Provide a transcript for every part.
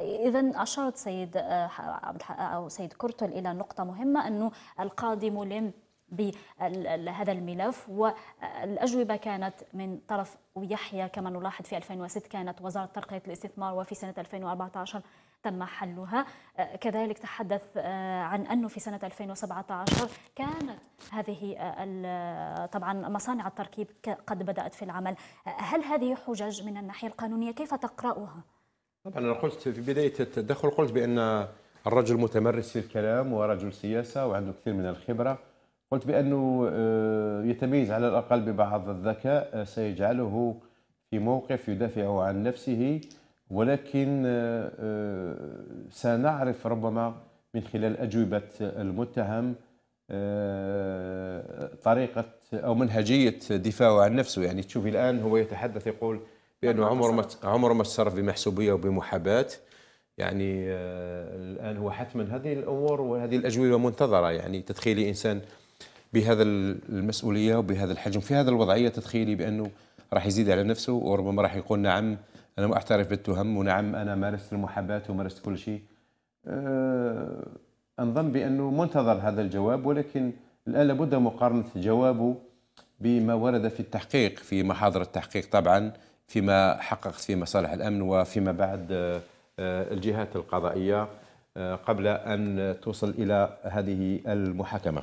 إذا أشارت سيد آه، عبد الحق أو سيد كرتل إلى نقطة مهمة أنه القاضي ملم بهذا الملف والأجوبة كانت من طرف يحيى كما نلاحظ في 2006 كانت وزارة ترقية الاستثمار وفي سنة 2014 تم حلها آه، كذلك تحدث آه، عن أنه في سنة 2017 كانت هذه طبعا مصانع التركيب قد بدأت في العمل هل هذه حجج من الناحية القانونية كيف تقرأها؟ طبعا انا قلت في بدايه التدخل قلت بان الرجل متمرس في الكلام ورجل سياسه وعنده كثير من الخبره قلت بانه آه، يتميز على الاقل ببعض الذكاء آه، سيجعله في موقف يدافع عن نفسه ولكن آه، سنعرف ربما من خلال اجوبه المتهم طريقه او منهجيه دفاعه عن نفسه يعني تشوفي الان هو يتحدث يقول بانه عمره ما عمره ما تصرف بمحسوبيه وبمحاباه يعني آه، الان هو حتما هذه الامور وهذه الاجوبه منتظره يعني تدخيلي انسان بهذا المسؤوليه وبهذا الحجم في هذا الوضعيه تدخيلي بانه راح يزيد على نفسه وربما راح يقول نعم انا اعترف بالتهم ونعم انا مارست المحاباه ومارست كل شيء أه انظن بانه منتظر هذا الجواب ولكن الان لابد مقارنه جوابه بما ورد في التحقيق في محاضر التحقيق طبعا فيما حققت في مصالح الامن وفيما بعد آه، آه، الجهات القضائيه آه، قبل ان توصل الى هذه المحاكمه.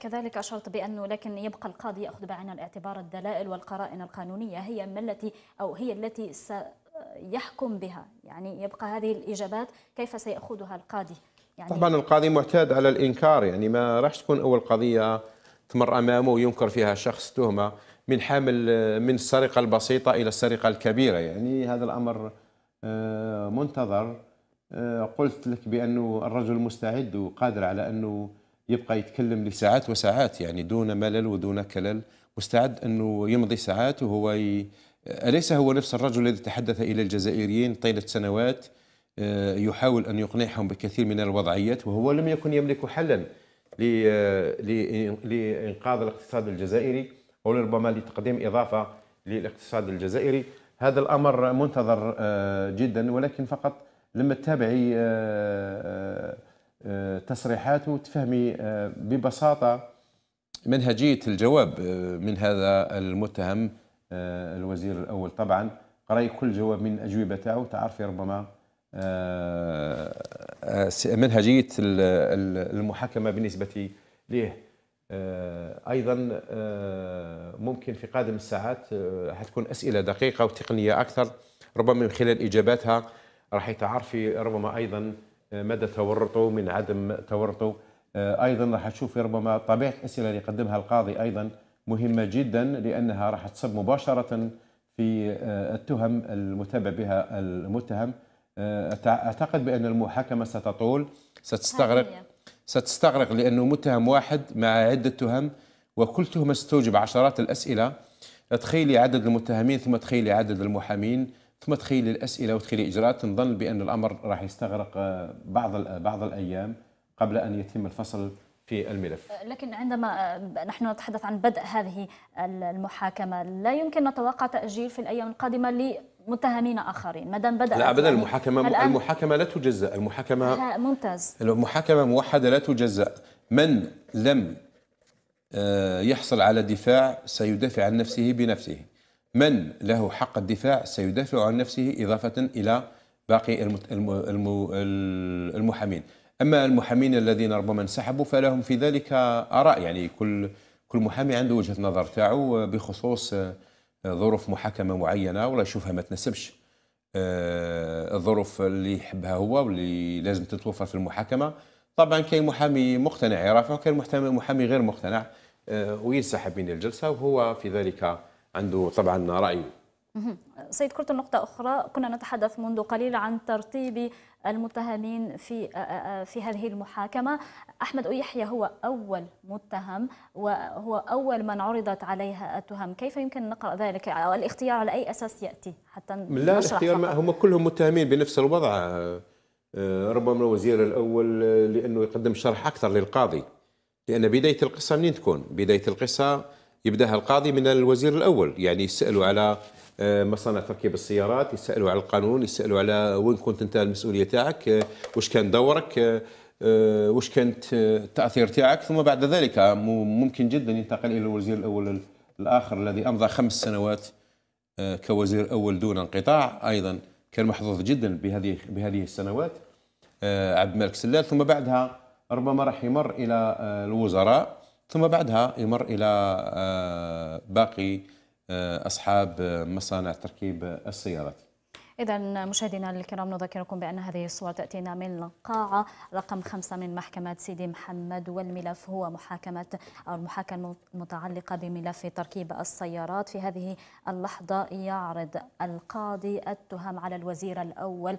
كذلك أشرت بأنه لكن يبقى القاضي يأخذ بعين الاعتبار الدلائل والقرائن القانونية هي ما التي أو هي التي سيحكم بها يعني يبقى هذه الإجابات كيف سيأخذها القاضي يعني طبعا القاضي معتاد على الإنكار يعني ما راح تكون أول قضية تمر أمامه وينكر فيها شخص تهمة من حامل من السرقه البسيطه الى السرقه الكبيره يعني هذا الامر آه، منتظر آه، قلت لك بانه الرجل مستعد وقادر على انه يبقى يتكلم لساعات وساعات يعني دون ملل ودون كلل مستعد انه يمضي ساعات وهو ي... اليس هو نفس الرجل الذي تحدث الى الجزائريين طيله سنوات آه، يحاول ان يقنعهم بكثير من الوضعيات وهو لم يكن يملك حلا لانقاذ الاقتصاد الجزائري ولربما لتقديم اضافه للاقتصاد الجزائري هذا الامر منتظر آه، جدا ولكن فقط لما تتابعي آه، آه، تصريحاته تفهمي ببساطه منهجيه الجواب من هذا المتهم الوزير الاول طبعا قراي كل جواب من الاجوبه وتعرفي ربما منهجيه المحاكمه بالنسبه ليه آه، ايضا آه، ممكن في قادم الساعات آه، حتكون اسئله دقيقه وتقنيه اكثر ربما من خلال اجاباتها راح تعرفي ربما ايضا مدى تورطه من عدم تورطه ايضا راح تشوفي ربما طبيعه الاسئله اللي يقدمها القاضي ايضا مهمه جدا لانها راح تصب مباشره في التهم المتبع بها المتهم اعتقد بان المحاكمه ستطول ستستغرق ستستغرق لأنه متهم واحد مع عدة تهم وكل تهمة ستوجب عشرات الأسئلة تخيلي عدد المتهمين ثم تخيلي عدد المحامين ثم تخيلي الأسئلة وتخيلي إجراءات نظن بأن الأمر راح يستغرق آه، بعض آه، بعض الأيام قبل أن يتم الفصل في الملف آه، لكن عندما نحن نتحدث عن بدء هذه المحاكمة لا يمكن نتوقع تأجيل في الأيام القادمة متهمين اخرين ما دام بدات لا ابدا يعني المحاكمه المحاكمه المحاكمه لا تجزا المحاكمه ممتاز المحاكمه موحده لا تجزا من لم آه، يحصل على دفاع سيدافع عن نفسه بنفسه من له حق الدفاع سيدافع عن نفسه إضافة إلى باقي المحامين أما المحامين الذين ربما انسحبوا فلهم في ذلك آراء يعني كل كل محامي عنده وجهة نظر تاعو آه، بخصوص آه، ظروف محاكمه معينه ولا يشوفها ما تناسبش آه، الظروف اللي يحبها هو واللي لازم تتوفر في المحاكمه طبعا كاين محامي مقتنع يرافع وكاين محامي غير مقتنع آه، وينسحب من الجلسه وهو في ذلك عنده طبعا راي سيد كرت نقطة أخرى كنا نتحدث منذ قليل عن ترتيب المتهمين في في هذه المحاكمة أحمد يحيى هو أول متهم وهو أول من عرضت عليها التهم كيف يمكن نقرأ ذلك الاختيار على أي أساس يأتي حتى لا الاختيار هم كلهم متهمين بنفس الوضع آه، ربما الوزير الأول آه، لأنه يقدم شرح أكثر للقاضي لأن بداية القصة منين تكون بداية القصة يبداها القاضي من الوزير الاول يعني يسالوا على آه، مصانع تركيب السيارات يسالوا على القانون يسالوا على وين كنت انت المسؤوليه تاعك آه، واش كان دورك آه، واش كانت التاثير تاعك ثم بعد ذلك ممكن جدا ينتقل الى الوزير الاول الاخر الذي امضى خمس سنوات كوزير اول دون انقطاع ايضا كان محظوظ جدا بهذه بهذه السنوات عبد الملك سلال ثم بعدها ربما راح يمر الى الوزراء ثم بعدها يمر إلى آه، باقي آه، أصحاب آه، مصانع تركيب السيارات إذا مشاهدينا الكرام نذكركم بأن هذه الصور تأتينا من القاعة رقم خمسة من محكمة سيدي محمد والملف هو محاكمة أو المحاكمة المتعلقة بملف تركيب السيارات في هذه اللحظة يعرض القاضي التهم على الوزير الأول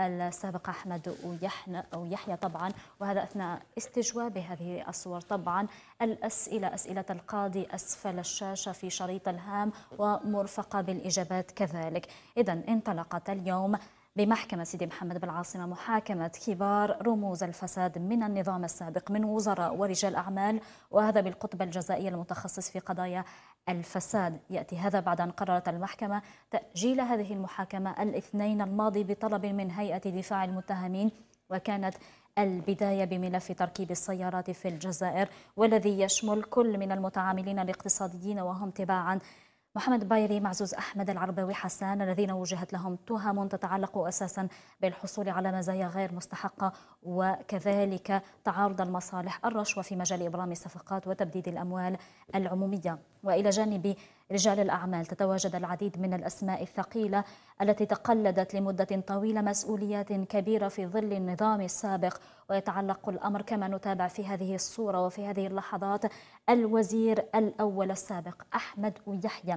السابق أحمد ويحيى أو يحيى طبعا وهذا أثناء استجواب هذه الصور طبعا الأسئلة أسئلة القاضي أسفل الشاشة في شريط الهام ومرفقة بالإجابات كذلك إذا انطلقت اليوم بمحكمة سيدي محمد بالعاصمة محاكمة كبار رموز الفساد من النظام السابق من وزراء ورجال أعمال وهذا بالقطب الجزائي المتخصص في قضايا الفساد يأتي هذا بعد أن قررت المحكمة تأجيل هذه المحاكمة الاثنين الماضي بطلب من هيئة دفاع المتهمين وكانت البداية بملف تركيب السيارات في الجزائر والذي يشمل كل من المتعاملين الاقتصاديين وهم تباعا محمد بايري معزوز أحمد العربوي حسان الذين وجهت لهم تهم تتعلق أساسا بالحصول على مزايا غير مستحقة وكذلك تعارض المصالح الرشوة في مجال إبرام الصفقات وتبديد الأموال العمومية وإلى جانب رجال الأعمال تتواجد العديد من الأسماء الثقيلة التي تقلدت لمدة طويلة مسؤوليات كبيرة في ظل النظام السابق ويتعلق الأمر كما نتابع في هذه الصورة وفي هذه اللحظات الوزير الأول السابق أحمد يحيى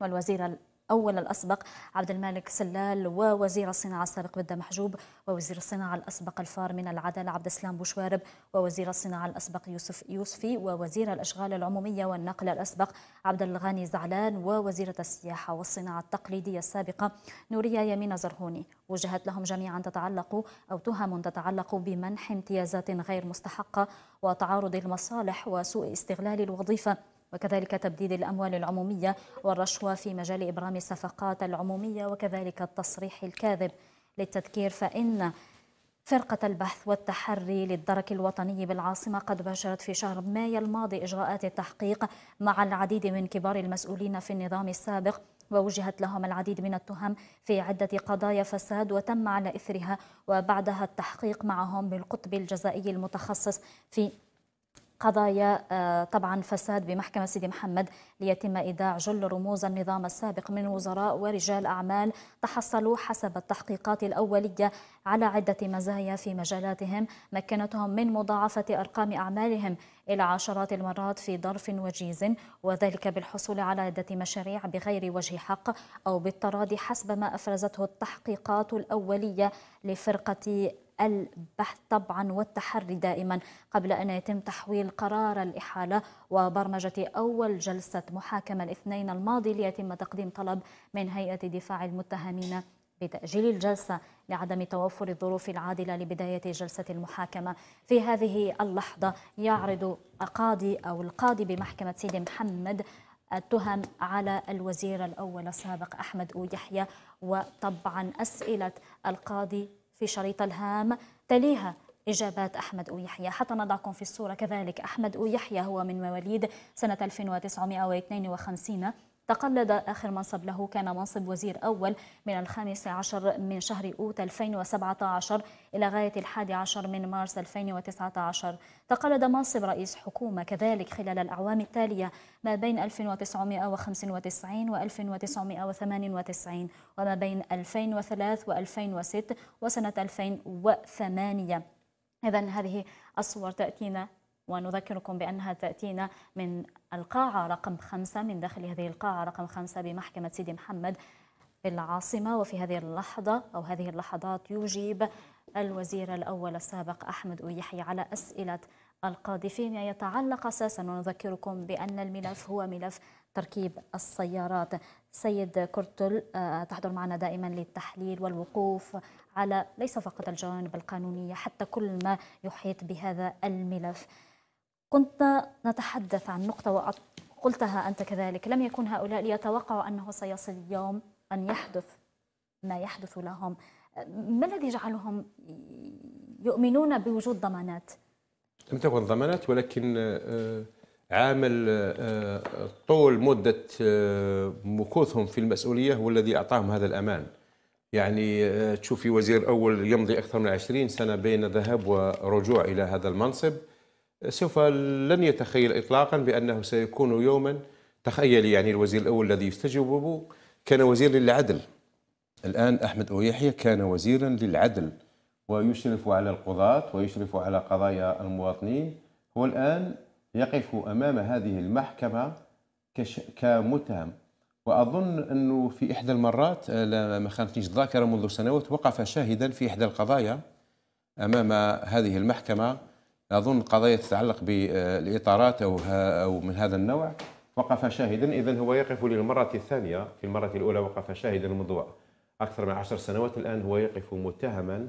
والوزير أول الأسبق عبد المالك سلال ووزير الصناعة السابق بدا محجوب ووزير الصناعة الأسبق الفار من العدالة عبد السلام بوشوارب ووزير الصناعة الأسبق يوسف يوسفي ووزير الأشغال العمومية والنقل الأسبق عبد الغني زعلان ووزيرة السياحة والصناعة التقليدية السابقة نورية يمين زرهوني وجهت لهم جميعا تتعلق أو تهم تتعلق بمنح امتيازات غير مستحقة وتعارض المصالح وسوء استغلال الوظيفة وكذلك تبديد الأموال العمومية والرشوة في مجال إبرام الصفقات العمومية وكذلك التصريح الكاذب للتذكير فإن فرقة البحث والتحري للدرك الوطني بالعاصمة قد باشرت في شهر مايو الماضي إجراءات التحقيق مع العديد من كبار المسؤولين في النظام السابق ووجهت لهم العديد من التهم في عدة قضايا فساد وتم على إثرها وبعدها التحقيق معهم بالقطب الجزائي المتخصص في قضايا آه، طبعا فساد بمحكمة سيدي محمد ليتم إيداع جل رموز النظام السابق من وزراء ورجال أعمال تحصلوا حسب التحقيقات الأولية على عدة مزايا في مجالاتهم مكنتهم من مضاعفة أرقام أعمالهم إلى عشرات المرات في ظرف وجيز وذلك بالحصول على عدة مشاريع بغير وجه حق أو بالتراضي حسب ما أفرزته التحقيقات الأولية لفرقة البحث طبعا والتحري دائما قبل أن يتم تحويل قرار الإحالة وبرمجة أول جلسة محاكمة الاثنين الماضي ليتم تقديم طلب من هيئة دفاع المتهمين بتأجيل الجلسة لعدم توفر الظروف العادلة لبداية جلسة المحاكمة في هذه اللحظة يعرض القاضي أو القاضي بمحكمة سيدي محمد التهم على الوزير الأول السابق أحمد أو يحيى وطبعا أسئلة القاضي في شريط الهام تليها إجابات أحمد أو يحيى حتى نضعكم في الصورة كذلك أحمد أو يحيى هو من مواليد سنة 1952 تقلد آخر منصب له كان منصب وزير أول من الخامس عشر من شهر أوت 2017 إلى غاية الحادي عشر من مارس 2019 تقلد منصب رئيس حكومة كذلك خلال الأعوام التالية ما بين 1995 و 1998 وما بين 2003 و 2006 وسنة 2008 إذا هذه الصور تأتينا ونذكركم بأنها تأتينا من القاعة رقم خمسة من داخل هذه القاعة رقم خمسة بمحكمة سيدي محمد العاصمة وفي هذه اللحظة أو هذه اللحظات يجيب الوزير الأول السابق أحمد أويحي على أسئلة القاضي يعني فيما يتعلق أساسا ونذكركم بأن الملف هو ملف تركيب السيارات سيد كرتل آه، تحضر معنا دائما للتحليل والوقوف على ليس فقط الجوانب القانونية حتى كل ما يحيط بهذا الملف كنت نتحدث عن نقطة وقلتها أنت كذلك لم يكن هؤلاء ليتوقعوا أنه سيصل يوم أن يحدث ما يحدث لهم ما الذي جعلهم يؤمنون بوجود ضمانات؟ لم تكن ضمانات ولكن آه، عامل آه، طول مدة آه، مكوثهم في المسؤولية هو الذي أعطاهم هذا الأمان يعني تشوفي وزير أول يمضي أكثر من 20 سنة بين ذهاب ورجوع إلى هذا المنصب سوف لن يتخيل إطلاقا بأنه سيكون يوما تخيل يعني الوزير الأول الذي يستجوب كان وزير للعدل الآن أحمد أويحيى كان وزيرا للعدل ويشرف على القضاة ويشرف على قضايا المواطنين هو الآن يقف أمام هذه المحكمة كش... كمتهم وأظن أنه في إحدى المرات آه، ما خانتنيش الذاكرة منذ سنوات وقف شاهدا في إحدى القضايا أمام هذه المحكمة أظن قضايا تتعلق بالإطارات أو, أو من هذا النوع وقف شاهدا إذا هو يقف للمرة الثانية في المرة الأولى وقف شاهدا منذ أكثر من عشر سنوات الآن هو يقف متهما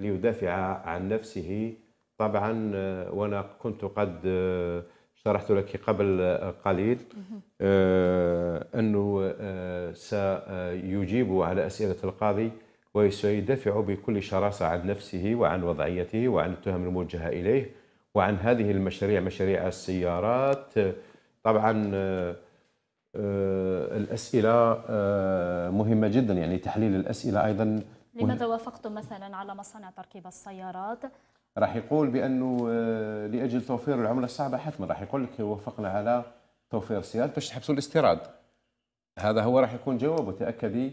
ليدافع عن نفسه طبعا آه، وأنا كنت قد آه، شرحت لك قبل آه، قليل أنه سيجيب على أسئلة القاضي وسيدافع بكل شراسة عن نفسه وعن وضعيته وعن التهم الموجهة إليه وعن هذه المشاريع مشاريع السيارات طبعا آه، آه، الأسئلة آه، مهمة جدا يعني تحليل الأسئلة أيضا لماذا وافقتم مثلا على مصانع تركيب السيارات؟ راح يقول بأنه لأجل توفير العملة الصعبة حتما راح يقول لك وافقنا على توفير السيارات باش تحبسوا الاستيراد هذا هو راح يكون جوابه تأكدي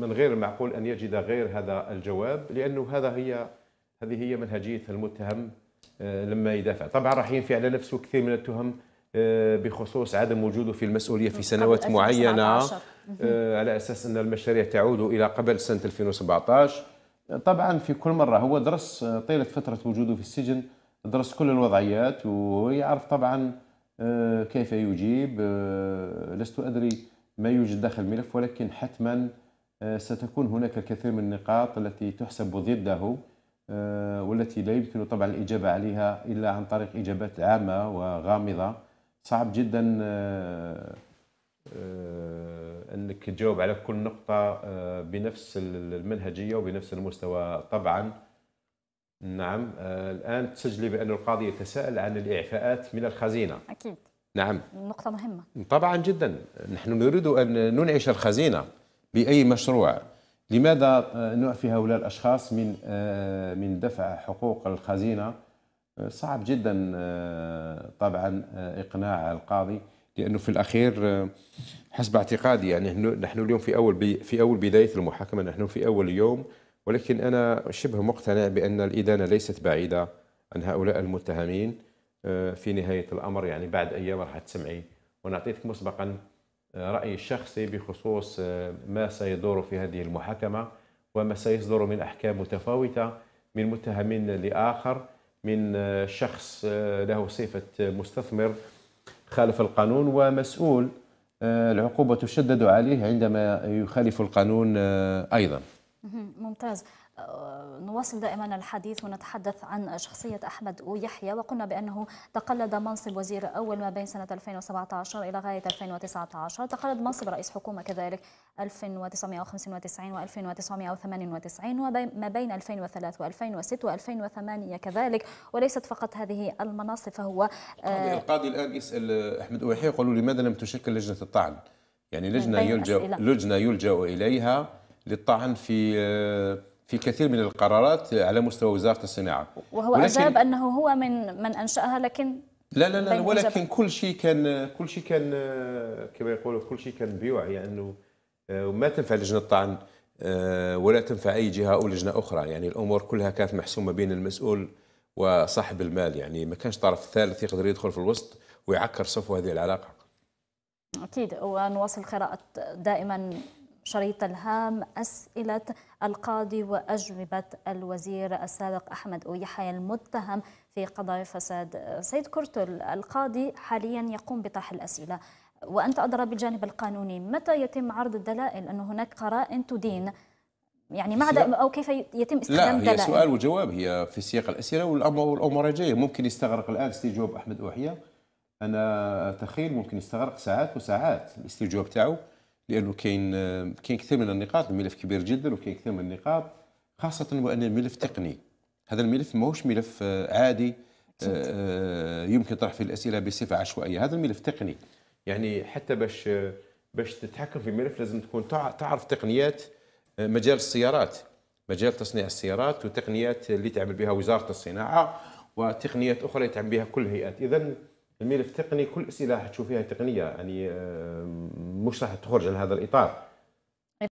من غير المعقول أن يجد غير هذا الجواب لأنه هذا هي هذه هي منهجيه المتهم آه، لما يدافع طبعا راح ينفي على نفسه كثير من التهم آه، بخصوص عدم وجوده في المسؤوليه في سنوات معينه آه، على اساس ان المشاريع تعود الى قبل سنه 2017 طبعا في كل مره هو درس طيله فتره وجوده في السجن درس كل الوضعيات ويعرف طبعا كيف يجيب لست ادري ما يوجد داخل الملف ولكن حتما ستكون هناك الكثير من النقاط التي تحسب ضده آه، والتي لا يمكن طبعا الإجابة عليها إلا عن طريق إجابات عامة وغامضة صعب جدا آه، آه، أنك تجاوب على كل نقطة بنفس المنهجية وبنفس المستوى طبعا نعم الآن تسجلي بأن القاضي يتساءل عن الإعفاءات من الخزينة أكيد نعم نقطة مهمة طبعا جدا نحن نريد أن ننعش الخزينة بأي مشروع لماذا آه، نعفي هؤلاء الأشخاص من آه، من دفع حقوق الخزينة آه، صعب جدا طبعا إقناع القاضي لأنه في الأخير حسب اعتقادي يعني نحن اليوم في أول في أول بداية المحاكمة نحن في أول يوم ولكن أنا شبه مقتنع بأن الإدانة ليست بعيدة عن هؤلاء المتهمين في نهاية الأمر يعني بعد أيام راح تسمعي ونعطيتك مسبقا رأيي الشخصي بخصوص آه، ما سيدور في هذه المحاكمة وما سيصدر من أحكام متفاوتة من متهم لآخر من آه، شخص آه، له صفة مستثمر خالف القانون ومسؤول العقوبة تشدد عليه عندما يخالف القانون أيضا ممتاز آه، نواصل دائما الحديث ونتحدث عن شخصية أحمد ويحيى وقلنا بأنه تقلد منصب وزير أول ما بين سنة 2017 إلى غاية 2019 تقلد منصب رئيس حكومة كذلك 1995 و1998 وما بين 2003 و2006 و2008 كذلك وليست فقط هذه المناصب فهو آه، القاضي الآن يسأل أحمد ويحيى يقولوا لماذا لم تشكل لجنة الطعن يعني لجنة يلجأ, لجنة يلجأ إليها للطعن في آه، في كثير من القرارات على مستوى وزاره الصناعه وهو اجاب انه هو من من انشاها لكن لا لا لا ولكن أجاب. كل شيء كان كل شيء كان آه، كما يقولوا كل شيء كان بوعي انه آه، ما تنفع لجنه الطعن آه، ولا تنفع اي جهه او لجنه اخرى يعني الامور كلها كانت محسومه بين المسؤول وصاحب المال يعني ما كانش طرف ثالث يقدر يدخل في الوسط ويعكر صفو هذه العلاقه اكيد ونواصل قراءه دائما شريط الهام أسئلة القاضي وأجوبة الوزير السابق أحمد أويحيى المتهم في قضايا فساد سيد كرتل القاضي حاليا يقوم بطرح الأسئلة وأنت أدرى بالجانب القانوني متى يتم عرض الدلائل أن هناك قرائن تدين يعني ما عدا او كيف يتم استخدام لا هي سؤال وجواب هي في سياق الاسئله والامور جايه ممكن يستغرق الان استجواب احمد اوحيه انا تخيل ممكن يستغرق ساعات وساعات الاستجواب تاعه لانه كاين كاين كثير من النقاط الملف كبير جدا وكاين كثير من النقاط خاصه وان الملف تقني هذا الملف ماهوش ملف آه، عادي آه، آه، يمكن طرح فيه الاسئله بصفه عشوائيه هذا الملف تقني يعني حتى باش باش تتحكم في ملف لازم تكون تعرف تقنيات مجال السيارات مجال تصنيع السيارات وتقنيات اللي تعمل بها وزاره الصناعه وتقنيات اخرى يتعامل بها كل الهيئات اذا الملف التقني كل اسئله راح تشوف فيها تقنيه يعني آه، مش راح تخرج عن هذا الاطار